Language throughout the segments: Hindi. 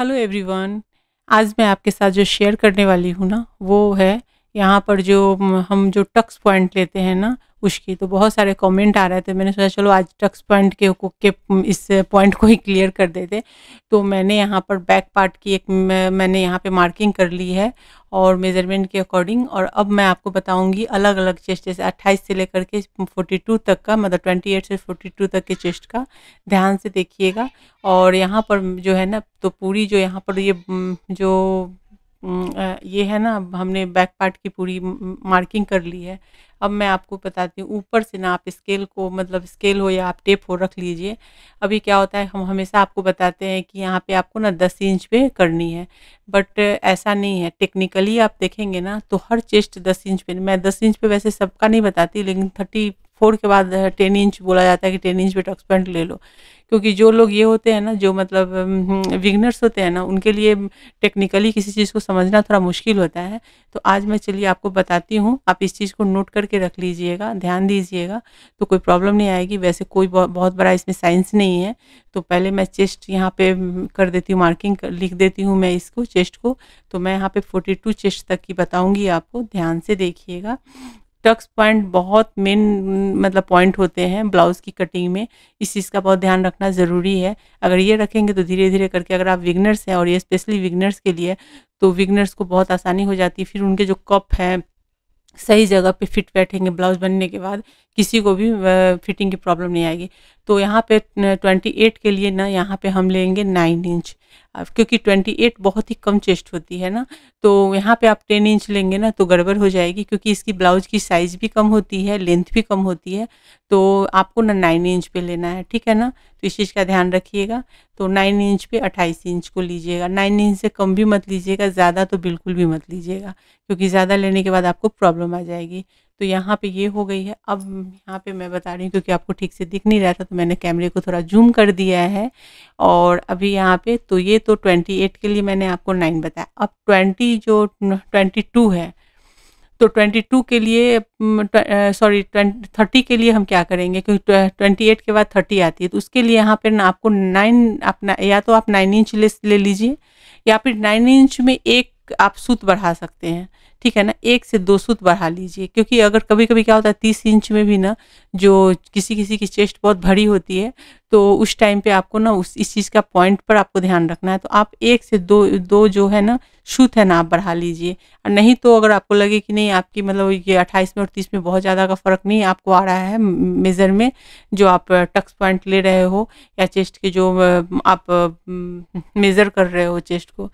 हेलो एवरीवन आज मैं आपके साथ जो शेयर करने वाली हूँ ना वो है यहाँ पर जो हम जो टक्स पॉइंट लेते हैं ना उसकी तो बहुत सारे कमेंट आ रहे थे मैंने सोचा चलो आज टक्स पॉइंट के के इस पॉइंट को ही क्लियर कर देते तो मैंने यहाँ पर बैक पार्ट की एक मैंने यहाँ पे मार्किंग कर ली है और मेज़रमेंट के अकॉर्डिंग और अब मैं आपको बताऊंगी अलग अलग चेस्ट जैसे 28 से लेकर के 42 तक का मतलब 28 से 42 तक के चेस्ट का ध्यान से देखिएगा और यहाँ पर जो है ना तो पूरी जो यहाँ पर ये जो हम्म, ये है ना अब हमने बैक पार्ट की पूरी मार्किंग कर ली है अब मैं आपको बताती हूँ ऊपर से ना आप स्केल को मतलब स्केल हो या आप टेप हो रख लीजिए अभी क्या होता है हम हमेशा आपको बताते हैं कि यहाँ पे आपको ना दस इंच पे करनी है बट ऐसा नहीं है टेक्निकली आप देखेंगे ना तो हर चेस्ट दस इंच पे मैं दस इंच पे वैसे सबका नहीं बताती लेकिन थर्टी फोर के बाद टेन इंच बोला जाता है कि टेन इंच पे टक्स पेंट ले लो क्योंकि जो लोग ये होते हैं ना जो मतलब विगनर्स होते हैं ना उनके लिए टेक्निकली किसी चीज़ को समझना थोड़ा मुश्किल होता है तो आज मैं चलिए आपको बताती हूँ आप इस चीज़ को नोट करके रख लीजिएगा ध्यान दीजिएगा तो कोई प्रॉब्लम नहीं आएगी वैसे कोई बहुत बड़ा इसमें साइंस नहीं है तो पहले मैं चेस्ट यहाँ पे कर देती हूँ मार्किंग लिख देती हूँ मैं इसको चेस्ट को तो मैं यहाँ पे फोर्टी चेस्ट तक की बताऊँगी आपको ध्यान से देखिएगा टक्स पॉइंट बहुत मेन मतलब पॉइंट होते हैं ब्लाउज़ की कटिंग में इस चीज़ का बहुत ध्यान रखना ज़रूरी है अगर ये रखेंगे तो धीरे धीरे करके अगर आप विगनर्स हैं और ये स्पेशली विगनर्स के लिए तो विगनर्स को बहुत आसानी हो जाती है फिर उनके जो कप हैं सही जगह पे फिट बैठेंगे ब्लाउज बनने के बाद किसी को भी फिटिंग की प्रॉब्लम नहीं आएगी तो यहाँ पे 28 के लिए ना यहाँ पे हम लेंगे 9 इंच क्योंकि क्योंकि 28 बहुत ही कम चेस्ट होती है ना तो यहाँ पे आप 10 इंच लेंगे ना तो गड़बड़ हो जाएगी क्योंकि इसकी ब्लाउज की साइज़ भी कम होती है लेंथ भी कम होती है तो आपको ना नाइन इंच पे लेना है ठीक है ना तो इस चीज़ का ध्यान रखिएगा तो नाइन इंच पे अट्ठाईस इंच को लीजिएगा नाइन इंच से कम भी मत लीजिएगा ज़्यादा तो बिल्कुल भी मत लीजिएगा क्योंकि ज़्यादा लेने के बाद आपको प्रॉब्लम आ जाएगी तो यहाँ पे ये हो गई है अब यहाँ पे मैं बता रही हूँ क्योंकि आपको ठीक से दिख नहीं रहा था तो मैंने कैमरे को थोड़ा जूम कर दिया है और अभी यहाँ पे तो ये तो 28 के लिए मैंने आपको 9 बताया अब 20 जो 22 है तो 22 के लिए सॉरी थर्टी के लिए हम क्या करेंगे क्योंकि ट्वेंटी एट के बाद थर्टी आती है तो उसके लिए यहाँ पर आपको नाइन अपना या तो आप नाइन इंच ले लीजिए या फिर नाइन इंच में एक आप सूत बढ़ा सकते हैं ठीक है ना एक से दो सूत बढ़ा लीजिए क्योंकि अगर कभी कभी क्या होता है तीस इंच में भी ना जो किसी किसी की चेस्ट बहुत भरी होती है तो उस टाइम पे आपको ना उस इस चीज़ का पॉइंट पर आपको ध्यान रखना है तो आप एक से दो दो जो है ना सूत है ना आप बढ़ा लीजिए और नहीं तो अगर आपको लगे कि नहीं आपकी मतलब ये अट्ठाईस में और तीस में बहुत ज़्यादा का फ़र्क नहीं आपको आ रहा है मेज़र में जो आप टक्स पॉइंट ले रहे हो या चेस्ट के जो आप मेज़र कर रहे हो चेस्ट को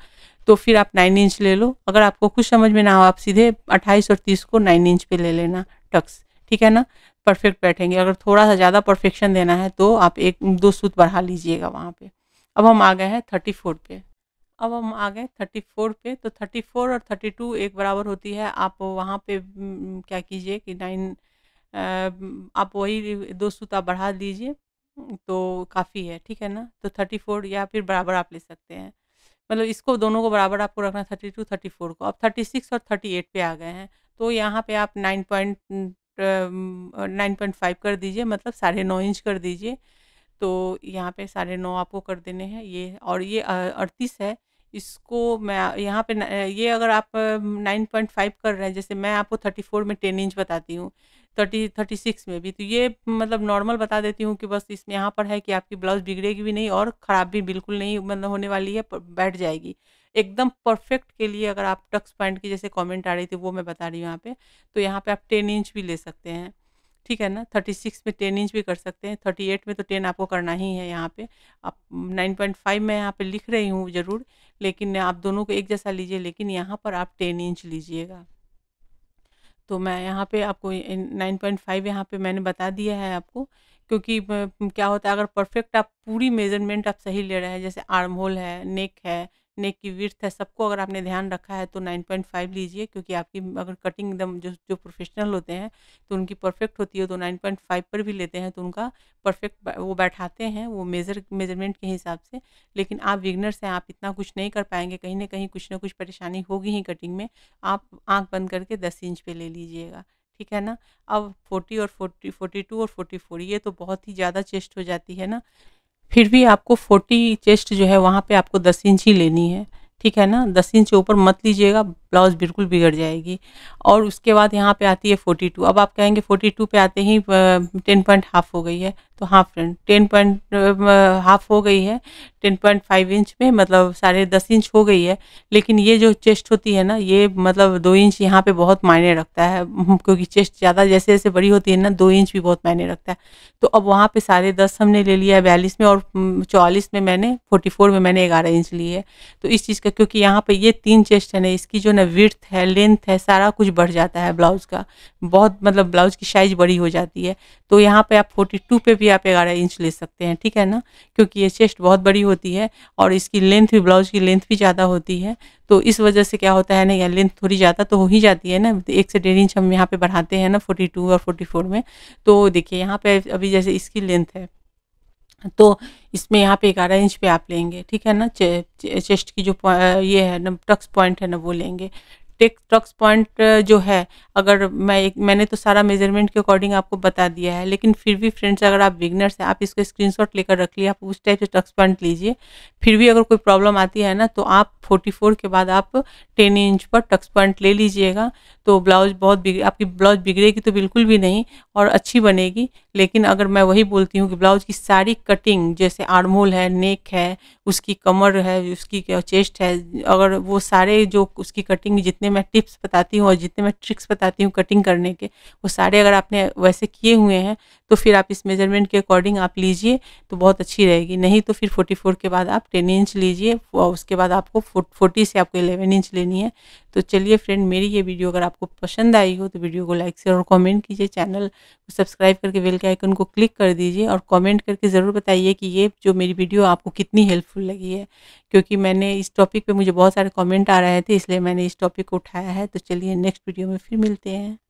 तो फिर आप नाइन इंच ले लो अगर आपको कुछ समझ में ना हो आप सीधे अट्ठाईस और तीस को नाइन इंच पे ले लेना टक्स ठीक है ना परफेक्ट बैठेंगे अगर थोड़ा सा ज़्यादा परफेक्शन देना है तो आप एक दो सूत बढ़ा लीजिएगा वहाँ पे अब हम आ गए हैं थर्टी फोर पे अब हम आ गए थर्टी फोर पे तो थर्टी फोर और थर्टी टू एक बराबर होती है आप वहाँ पे क्या कीजिए कि नाइन आप वही दो सूत आप बढ़ा दीजिए तो काफ़ी है ठीक है ना तो थर्टी फोर या फिर बराबर आप ले सकते हैं मतलब इसको दोनों को बराबर आपको रखना थर्टी टू थर्टी फोर को अब थर्टी सिक्स और थर्टी एट पे आ गए हैं तो यहाँ पे आप nine point nine point five कर दीजिए मतलब साढ़े नौ इंच कर दीजिए तो यहाँ पे साढ़े नौ आपको कर देने हैं ये और ये अड़तीस है इसको मैं यहाँ पे ये अगर आप नाइन पॉइंट फाइव कर रहे हैं जैसे मैं आपको थर्टी फोर में टेन इंच बताती हूँ थर्टी थर्टी सिक्स में भी तो ये मतलब नॉर्मल बता देती हूँ कि बस इसमें यहाँ पर है कि आपकी ब्लाउज़ बिगड़ेगी भी नहीं और ख़राब भी बिल्कुल नहीं मतलब होने वाली है बैठ जाएगी एकदम परफेक्ट के लिए अगर आप टक्स पॉइंट की जैसे कॉमेंट आ रही थी वो मैं बता रही हूँ यहाँ पर तो यहाँ पर आप टेन इंच भी ले सकते हैं ठीक है ना थर्टी सिक्स में टेन इंच भी कर सकते हैं थर्टी एट में तो टेन आपको करना ही है यहाँ पे आप नाइन पॉइंट फाइव मैं यहाँ पे लिख रही हूँ ज़रूर लेकिन आप दोनों को एक जैसा लीजिए लेकिन यहाँ पर आप टेन इंच लीजिएगा तो मैं यहाँ पे आपको नाइन पॉइंट फाइव यहाँ पर मैंने बता दिया है आपको क्योंकि क्या होता है अगर परफेक्ट आप पूरी मेजरमेंट आप सही ले रहे हैं जैसे आर्म होल है नेक है नेक की विर्थ है सबको अगर आपने ध्यान रखा है तो 9.5 लीजिए क्योंकि आपकी अगर कटिंग एकदम जो जो प्रोफेशनल होते हैं तो उनकी परफेक्ट होती है तो 9.5 पर भी लेते हैं तो उनका परफेक्ट वो बैठाते हैं वो मेज़र मेजरमेंट के हिसाब से लेकिन आप विगनर्स हैं आप इतना कुछ नहीं कर पाएंगे कहीं ना कहीं कुछ ना कुछ परेशानी होगी ही कटिंग में आप आँख बंद करके दस इंच पर ले लीजिएगा ठीक है ना अब फोर्टी और फोर्टी फोर्टी टू और फोर्टी फोर ये तो बहुत ही ज़्यादा चेस्ट हो जाती है ना फिर भी आपको फोर्टी चेस्ट जो है वहाँ पे आपको दस इंच ही लेनी है ठीक है ना दस इंच ऊपर मत लीजिएगा ब्लाउज़ बिल्कुल बिगड़ जाएगी और उसके बाद यहाँ पे आती है फोर्टी टू अब आप कहेंगे फोर्टी टू पे आते ही टेन पॉइंट हाफ हो गई है तो हाँ फ्रेंड टेन पॉइंट हाफ हो गई है टेन पॉइंट फाइव इंच में मतलब साढ़े दस इंच हो गई है लेकिन ये जो चेस्ट होती है ना ये मतलब दो इंच यहाँ पे बहुत मायने रखता है क्योंकि चेस्ट ज़्यादा जैसे जैसे बड़ी होती है ना दो इंच भी बहुत मायने रखता है तो अब वहाँ पे साढ़े दस हमने ले लिया है बयालीस में और चौवालीस में मैंने फोर्टी फोर में मैंने ग्यारह इंच ली है तो इस चीज़ का क्योंकि यहाँ पर ये तीन चेस्ट है ना इसकी जो ना विर्थ है लेंथ है सारा कुछ बढ़ जाता है ब्लाउज का बहुत मतलब ब्लाउज की साइज बड़ी हो जाती है तो यहाँ पे आप 42 पे भी आप ग्यारह इंच ले सकते हैं ठीक है ना क्योंकि ये चेस्ट बहुत बड़ी होती है और इसकी लेंथ भी ब्लाउज की लेंथ भी ज़्यादा होती है तो इस वजह से क्या होता है ना यहाँ लेंथ थोड़ी ज़्यादा तो हो ही जाती है ना एक से डेढ़ इंच हम यहाँ पे बढ़ाते हैं ना 42 और 44 में तो देखिए यहाँ पे अभी जैसे इसकी लेंथ है तो इसमें यहाँ पे ग्यारह इंच पे आप लेंगे ठीक है ना चे, चे, चेस्ट की जो ये है ना टक्स पॉइंट है ना वो लेंगे टेक टक्स पॉइंट जो है अगर मैं एक मैंने तो सारा मेजरमेंट के अकॉर्डिंग आपको बता दिया है लेकिन फिर भी फ्रेंड्स अगर आप बिगनर्स हैं आप इसको स्क्रीनशॉट लेकर रख लिए आप उस टाइप से टक्स पॉइंट लीजिए फिर भी अगर कोई प्रॉब्लम आती है ना तो आप 44 के बाद आप 10 इंच पर टक्स पॉइंट ले लीजिएगा तो ब्लाउज बहुत बिगड़ आपकी ब्लाउज बिगड़ेगी तो बिल्कुल भी नहीं और अच्छी बनेगी लेकिन अगर मैं वही बोलती हूँ कि ब्लाउज की सारी कटिंग जैसे आर्मोल है नेक है उसकी कमर है उसकी चेस्ट है अगर वो सारे जो उसकी कटिंग जितने मैं टिप्स बताती हूँ और जितने मैं ट्रिक्स बताती हूँ कटिंग करने के वो सारे अगर आपने वैसे किए हुए हैं तो फिर आप इस मेजरमेंट के अकॉर्डिंग आप लीजिए तो बहुत अच्छी रहेगी नहीं तो फिर फोर्टी फोर के बाद आप टेन इंच लीजिए और उसके बाद आपको 40 से आपको एलेवन इंच लेनी है तो चलिए फ्रेंड मेरी ये वीडियो अगर आपको पसंद आई हो तो वीडियो को लाइक शेयर और कमेंट कीजिए चैनल को सब्सक्राइब करके बेल के आइकन को क्लिक कर दीजिए और कॉमेंट करके ज़रूर बताइए कि ये जो मेरी वीडियो आपको कितनी हेल्पफुल लगी है क्योंकि मैंने इस टॉपिक पर मुझे बहुत सारे कॉमेंट आ रहे थे इसलिए मैंने इस टॉपिक को उठाया है तो चलिए नेक्स्ट वीडियो में फिर मिलते हैं